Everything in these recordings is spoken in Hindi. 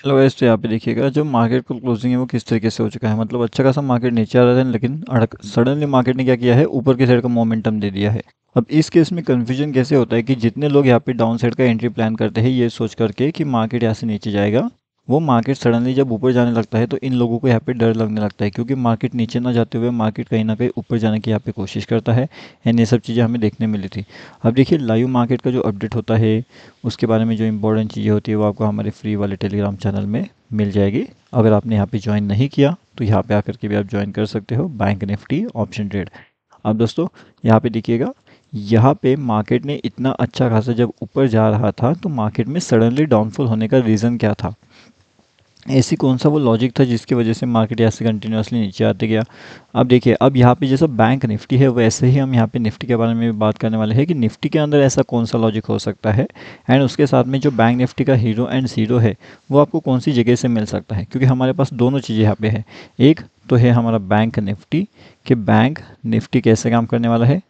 हेलो एस तो यहाँ पे देखिएगा जो मार्केट को क्लोजिंग है वो किस तरीके से हो चुका है मतलब अच्छा खासा मार्केट नीचे आ रहा था लेकिन अड़क सडनली मार्केट ने क्या किया है ऊपर की साइड का मोमेंटम दे दिया है अब इस केस में कन्फ्यूजन कैसे होता है कि जितने लोग यहाँ पे डाउन साइड का एंट्री प्लान करते हैं ये सोच करके कि मार्केट यहाँ से नीचे जाएगा वो मार्केट सडनली जब ऊपर जाने लगता है तो इन लोगों को यहाँ पे डर लगने लगता है क्योंकि मार्केट नीचे ना जाते हुए मार्केट कहीं ना कहीं ऊपर जाने की यहाँ पे कोशिश करता है एंड ये सब चीज़ें हमें देखने मिली थी अब देखिए लाइव मार्केट का जो अपडेट होता है उसके बारे में जो इंपॉर्टेंट चीज़ें होती है वो आपको हमारे फ्री वाले टेलीग्राम चैनल में मिल जाएगी अगर आपने यहाँ पर ज्वाइन नहीं किया तो यहाँ पर आकर के भी आप ज्वाइन कर सकते हो बैंक निफ्टी ऑप्शन ट्रेड अब दोस्तों यहाँ पर देखिएगा यहाँ पे मार्केट ने इतना अच्छा खासा जब ऊपर जा रहा था तो मार्केट में सडनली डाउनफॉल होने का रीज़न क्या था ऐसी कौन सा वो लॉजिक था जिसकी वजह से मार्केट यहाँ से कंटिन्यूसली नीचे आते गया अब देखिए अब यहाँ पे जैसा बैंक निफ्टी है वैसे ही हम यहाँ पे निफ्टी के बारे में भी बात करने वाले हैं कि निफ्टी के अंदर ऐसा कौन सा लॉजिक हो सकता है एंड उसके साथ में जो बैंक निफ्टी का हीरो एंड जीरो है वो आपको कौन सी जगह से मिल सकता है क्योंकि हमारे पास दोनों चीज़ें यहाँ पर है एक तो है हमारा बैंक निफ्टी कि बैंक निफ्टी कैसे काम करने वाला है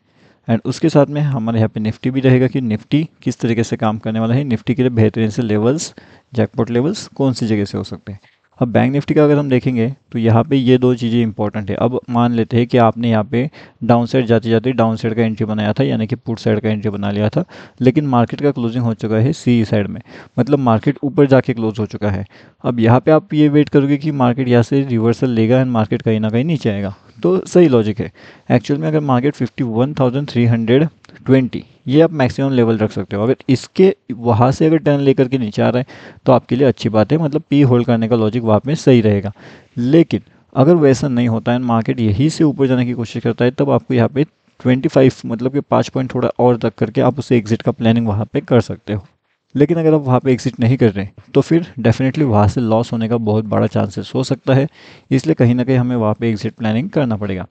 एंड उसके साथ में हमारे यहाँ पे निफ्टी भी रहेगा कि निफ्टी किस तरीके से काम करने वाला है निफ्टी के लिए बेहतरीन से लेवल्स जैकपॉट लेवल्स कौन सी जगह से हो सकते हैं अब बैंक निफ्टी का अगर हम देखेंगे तो यहाँ पे ये दो चीज़ें इंपॉर्टेंट है अब मान लेते हैं कि आपने यहाँ पे डाउन साइड जाते जाते डाउन साइड का एंट्री बनाया था यानी कि पुट साइड का एंट्री बना लिया था लेकिन मार्केट का क्लोजिंग हो चुका है सी साइड में मतलब मार्केट ऊपर जाके क्लोज हो चुका है अब यहाँ पर आप ये वेट करोगे कि मार्केट यहाँ से रिवर्सल लेगा एंड मार्केट कहीं ना कहीं नीचे आएगा तो सही लॉजिक है एक्चुअल में अगर market fifty one thousand three hundred twenty ये आप मैक्सिमम लेवल रख सकते हो अगर इसके वहाँ से अगर टर्न लेकर के नीचे आ रहे हैं तो आपके लिए अच्छी बात है मतलब पी होल्ड करने का लॉजिक वहाँ में सही रहेगा लेकिन अगर वैसा नहीं होता है मार्केट यहीं से ऊपर जाने की कोशिश करता है तब आपको यहाँ पे 25 मतलब कि पाँच पॉइंट थोड़ा और तक करके आप उसे एग्जिट का प्लानिंग वहाँ पर कर सकते हो लेकिन अगर आप वहाँ पे एग्जिट नहीं कर रहे तो फिर डेफिनेटली वहाँ से लॉस होने का बहुत बड़ा चांसेस हो सकता है इसलिए कहीं ना कहीं हमें वहाँ पे एग्जिट प्लानिंग करना पड़ेगा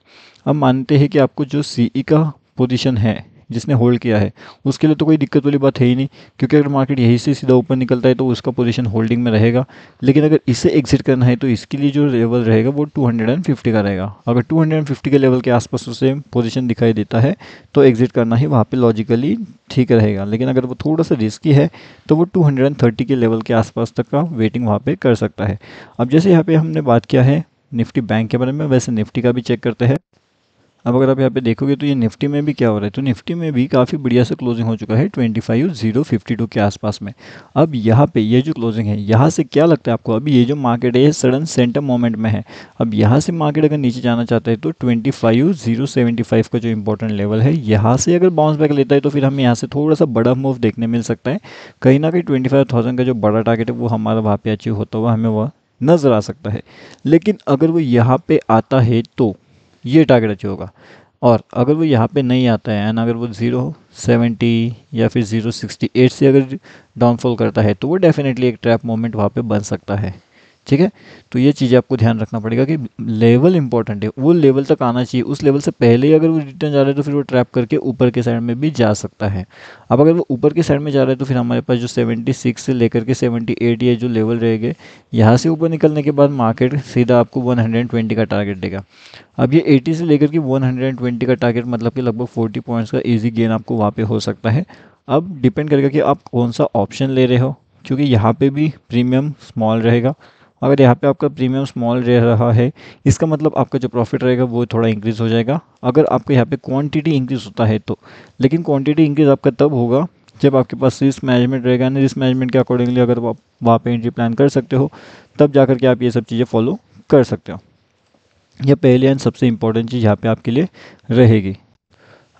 अब मानते हैं कि आपको जो सी e का पोजीशन है जिसने होल्ड किया है उसके लिए तो कोई दिक्कत वाली बात है ही नहीं क्योंकि अगर मार्केट यहीं से सीधा ऊपर निकलता है तो उसका पोजीशन होल्डिंग में रहेगा लेकिन अगर इसे एग्जिट करना है तो इसके लिए जो लेवल रहेगा वो 250 का रहेगा अगर 250 के लेवल के आसपास उसे पोजिशन दिखाई देता है तो एग्जिट करना ही वहाँ पर लॉजिकली ठीक रहेगा लेकिन अगर वो थोड़ा सा रिस्की है तो वो 230 के लेवल के आसपास तक का वेटिंग वहाँ पर कर सकता है अब जैसे यहाँ पर हमने बात किया है निफ्टी बैंक के बारे में वैसे निफ्टी का भी चेक करते हैं अब अगर आप यहाँ पे देखोगे तो ये निफ्टी में भी क्या हो रहा है तो निफ्टी में भी काफ़ी बढ़िया से क्लोजिंग हो चुका है twenty five zero fifty two के आसपास में अब यहाँ पे ये जो क्लोजिंग है यहाँ से क्या लगता है आपको अभी ये जो मार्केट है ये सडन सेंटर मोमेंट में है अब यहाँ से मार्केट अगर नीचे जाना चाहता है तो twenty five zero seventy five का जो इंपॉर्टेंट लेवल है यहाँ से अगर बाउंस बैक लेता है तो फिर हमें यहाँ से थोड़ा सा बड़ा मूव देखने मिल सकता है कहीं ना कहीं ट्वेंटी फाइव थाउजेंड का जो बड़ा टारगेट है वो हमारा वहाँ पे अचीव होता हुआ हमें वह नज़र आ सकता है लेकिन अगर वो यहाँ पे आता है तो ये टारगेट अचीव होगा और अगर वो यहाँ पे नहीं आता है एंड अगर वो ज़ीरो सेवेंटी या फिर ज़ीरो सिक्सटी एट से अगर डाउनफॉल करता है तो वो डेफिनेटली एक ट्रैप मोमेंट वहाँ पे बन सकता है ठीक है तो ये चीज़ें आपको ध्यान रखना पड़ेगा कि लेवल इंपॉर्टेंट है वो लेवल तक आना चाहिए उस लेवल से पहले ही अगर वो रिटर्न जा रहा है तो फिर वो ट्रैप करके ऊपर के साइड में भी जा सकता है अब अगर वो ऊपर के साइड में जा रहा है तो फिर हमारे पास जो 76 से लेकर के 78 ये जो लेवल रहेगा यहाँ से ऊपर निकलने के बाद मार्केट सीधा आपको ट्वेंटी का टारगेट देगा अब ये एटी से लेकर के ट्वेंटी का टारगेट मतलब कि लगभग फोर्टी पॉइंट्स का ईजी गेन आपको वहाँ पर हो सकता है अब डिपेंड करेगा कि आप कौन सा ऑप्शन ले रहे हो क्योंकि यहाँ पर भी प्रीमियम स्मॉल रहेगा अगर यहाँ पे आपका प्रीमियम स्मॉल रह रहा है इसका मतलब आपका जो प्रॉफिट रहेगा वो थोड़ा इंक्रीज़ हो जाएगा अगर आपके यहाँ पे क्वांटिटी इंक्रीज़ होता है तो लेकिन क्वांटिटी इंक्रीज़ आपका तब होगा जब आपके पास रिस्क मैनेजमेंट रहेगा ना रिस्क मैनेजमेंट के अकॉर्डिंगली अगर आप वहाँ पर एंट्री प्लान कर सकते हो तब जा के आप ये सब चीज़ें फॉलो कर सकते हो यह पहले एंड सबसे इंपॉर्टेंट चीज़ यहाँ पर आपके लिए रहेगी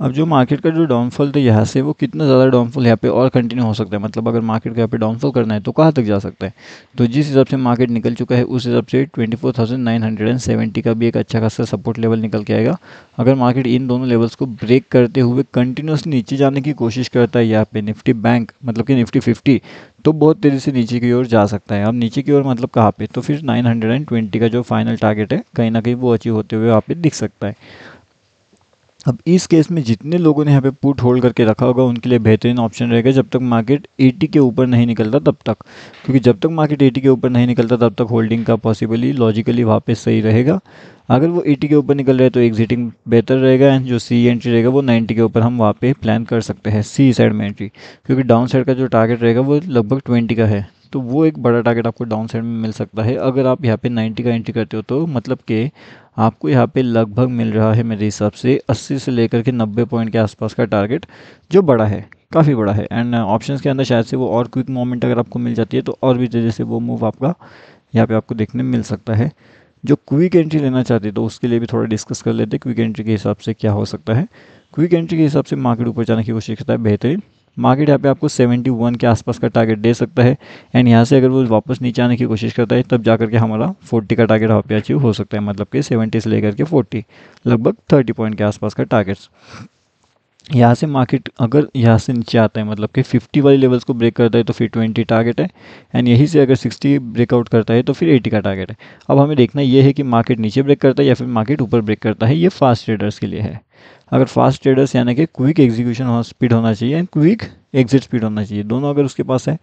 अब जो मार्केट का जो डाउनफॉल था यहाँ से वो कितना ज़्यादा डाउनफॉल यहाँ पे और कंटिन्यू हो सकता है मतलब अगर मार्केट का यहाँ पे डाउनफॉल करना है तो कहाँ तक जा सकता है तो जिस हिसाब से मार्केट निकल चुका है उस हिसाब से 24,970 का भी एक अच्छा खासा सपोर्ट लेवल निकल के आएगा अगर मार्केट इन दोनों लेवल्स को ब्रेक करते हुए कंटिन्यूसली नीचे जाने की कोशिश करता है यहाँ पे निफ्टी बैंक मतलब कि निफ्टी फिफ्टी तो बहुत तेज़ी से नीचे की ओर जा सकता है अब नीचे की ओर मतलब कहाँ पे तो फिर नाइन का जो फाइनल टारगेट है कहीं ना कहीं वो अचीव होते हुए वहाँ पर दिख सकता है अब इस केस में जितने लोगों ने यहाँ पे पुट होल्ड करके रखा होगा उनके लिए बेहतरीन ऑप्शन रहेगा जब तक मार्केट 80 के ऊपर नहीं निकलता तब तक क्योंकि जब तक मार्केट 80 के ऊपर नहीं निकलता तब तक होल्डिंग का पॉसिबली लॉजिकली वहाँ पे सही रहेगा अगर वो 80 के ऊपर निकल रहे तो एग्जिटिंग बेहतर रहेगा एंड जो सी एंट्री रहेगा वो नाइन्टी के ऊपर हम वहाँ पर प्लान कर सकते हैं सी साइड में एंट्री क्योंकि डाउन साइड का जो टारगेट रहेगा वो लगभग ट्वेंटी का है तो वो एक बड़ा टारगेट आपको डाउन साइड में मिल सकता है अगर आप यहाँ पे 90 का एंट्री करते हो तो मतलब कि आपको यहाँ पे लगभग मिल रहा है मेरे हिसाब से 80 से लेकर के 90 पॉइंट के आसपास का टारगेट जो बड़ा है काफ़ी बड़ा है एंड ऑप्शंस uh, के अंदर शायद से वो और क्विक मोमेंट अगर आपको मिल जाती है तो और भी जैसे वो मूव आपका यहाँ पर आपको देखने मिल सकता है जो क्विक एंट्री लेना चाहते तो उसके लिए भी थोड़ा डिस्कस कर लेते क्विक एंट्री के हिसाब से क्या हो सकता है क्विक एंट्री के हिसाब से मार्केट ऊपर जाने की कोशिश करता है बेहतरीन मार्केट यहाँ पे आपको 71 के आसपास का टारगेट दे सकता है एंड यहाँ से अगर वो वापस नीचे आने की कोशिश करता है तब जा करके हमारा 40 का टारगेट वहाँ पे अचीव हो सकता है मतलब कि 70 से लेकर के 40 लगभग 30 पॉइंट के आसपास का टारगेट्स यहाँ से मार्केट अगर यहाँ से नीचे आता है मतलब कि 50 वाली लेवल्स को ब्रेक करता है तो फिर 20 टारगेट है एंड यहीं से अगर 60 ब्रेकआउट करता है तो फिर 80 का टारगेट है अब हमें देखना यह है कि मार्केट नीचे ब्रेक करता है या फिर मार्केट ऊपर ब्रेक करता है ये फास्ट ट्रेडर्स के लिए है अगर फास्ट ट्रेडर्स यानी कि क्विक एग्जीक्यूशन स्पीड होना चाहिए एंड क्विक एग्जिट स्पीड होना चाहिए दोनों अगर उसके पास है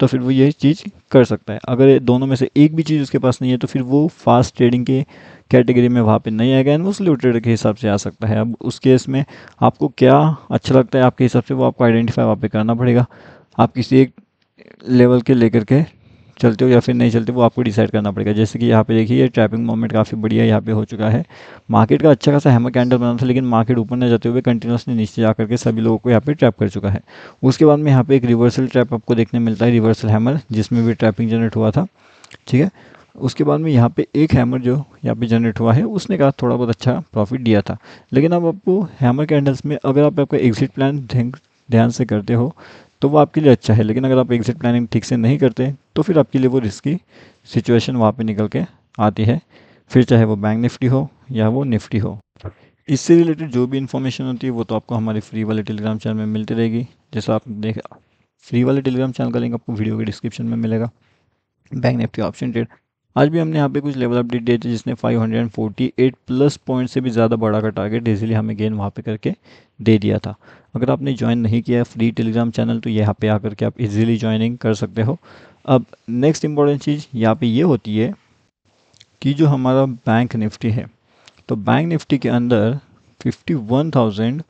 तो फिर वो ये चीज़ कर सकता है अगर दोनों में से एक भी चीज़ उसके पास नहीं है तो फिर वो फास्ट ट्रेडिंग के कैटेगरी में वहाँ पे नहीं आएगा एंड वो स्लो ट्रेडर के हिसाब से आ सकता है अब उस केस में आपको क्या अच्छा लगता है आपके हिसाब से वो आपको आइडेंटिफाई वहाँ पर करना पड़ेगा आप किसी एक लेवल के लेकर के चलते हो या फिर नहीं चलते वो आपको डिसाइड करना पड़ेगा जैसे कि यहाँ पे देखिए ये ट्रैपिंग मोमेंट काफ़ी बढ़िया यहाँ पे हो चुका है मार्केट का अच्छा खासा हैमर कैंडल बना था लेकिन मार्केट ऊपर न जाते हुए कंटिन्यूसली नीचे जा करके सभी लोगों को यहाँ पे ट्रैप कर चुका है उसके बाद में यहाँ पे एक रिवर्सल ट्रैप आपको देखने मिलता है रिवर्सल हैमर जिसमें भी ट्रैपिंग जनरेट हुआ था ठीक है उसके बाद में यहाँ पे एक हैमर जो यहाँ पे जनरेट हुआ है उसने कहा थोड़ा बहुत अच्छा प्रॉफिट दिया था लेकिन अब आपको हैमर कैंडल्स में अगर आप आपका एग्जिट प्लान ध्यान से करते हो तो वो आपके लिए अच्छा है लेकिन अगर आप एग्ज़िट प्लानिंग ठीक से नहीं करते तो फिर आपके लिए वो रिस्की सिचुएशन वहाँ पर निकल के आती है फिर चाहे वो बैंक निफ्टी हो या वो निफ्टी हो इससे रिलेटेड जो भी इन्फॉर्मेशन होती है वो तो आपको हमारे फ्री वाले टेलीग्राम चैनल में मिलती रहेगी जैसा आप देख फ्री वाले टेलीग्राम चैनल का लिंक आपको वीडियो के डिस्क्रिप्शन में मिलेगा बैंक निफ्टी ऑप्शन ट्रेड आज भी हमने यहाँ पे कुछ लेवल अपडेट दिए थे जिसने 548 प्लस पॉइंट से भी ज़्यादा बड़ा का टारगेट इजीली हमें गेन वहाँ पे करके दे दिया था अगर आपने ज्वाइन नहीं किया है फ्री टेलीग्राम चैनल तो यहाँ पे आकर के आप इजीली ज्वाइनिंग कर सकते हो अब नेक्स्ट इम्पोर्टेंट चीज़ यहाँ पे ये होती है कि जो हमारा बैंक निफ्टी है तो बैंक निफ्टी के अंदर फिफ्टी वन थाउजेंड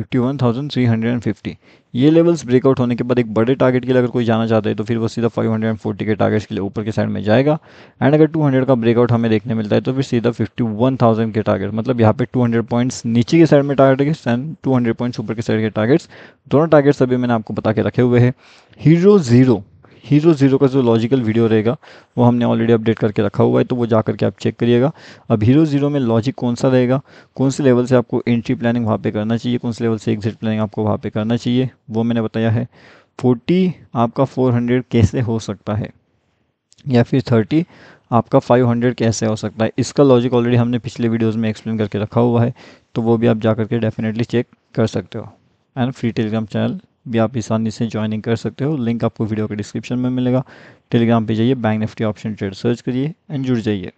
51,350 ये लेवल्स ब्रेकआउट होने के बाद एक बड़े टारगेट के लिए अगर कोई जाना चाहता है तो फिर वो सीधा 540 के टारगेट्स के लिए ऊपर के साइड में जाएगा एंड अगर 200 का ब्रेकआउट हमें देखने मिलता है तो फिर सीधा 51,000 के टारगेट मतलब यहाँ पे 200 पॉइंट्स नीचे के साइड में target and two hundred points ऊपर के साइड के टारगेट्स दोनों टारगेट्स अभी मैंने आपको बता के रखे हुए हैं हीरो ज़ीरो हीरो ज़ीरो का जो लॉजिकल वीडियो रहेगा वो हमने ऑलरेडी अपडेट करके रखा हुआ है तो वो जा करके आप चेक करिएगा अब हीरो ज़ीरो में लॉजिक कौन सा रहेगा कौन से लेवल से आपको एंट्री प्लानिंग वहाँ पर करना चाहिए कौन से लेवल से एग्जिट प्लानिंग आपको वहाँ पर करना चाहिए वो मैंने बताया है फोर्टी आपका फोर हंड्रेड कैसे हो सकता है या फिर थर्टी आपका 500 कैसे हो सकता है इसका लॉजिक ऑलरेडी हमने पिछले वीडियोस में एक्सप्लेन करके रखा हुआ है तो वो भी आप जा करके डेफिनेटली चेक कर सकते हो एंड फ्री टेलीग्राम चैनल भी आप आसानी से ज्वाइनिंग कर सकते हो लिंक आपको वीडियो के डिस्क्रिप्शन में मिलेगा टेलीग्राम पे जाइए Bank Nifty option trade search करिए एंड जुड़ जाइए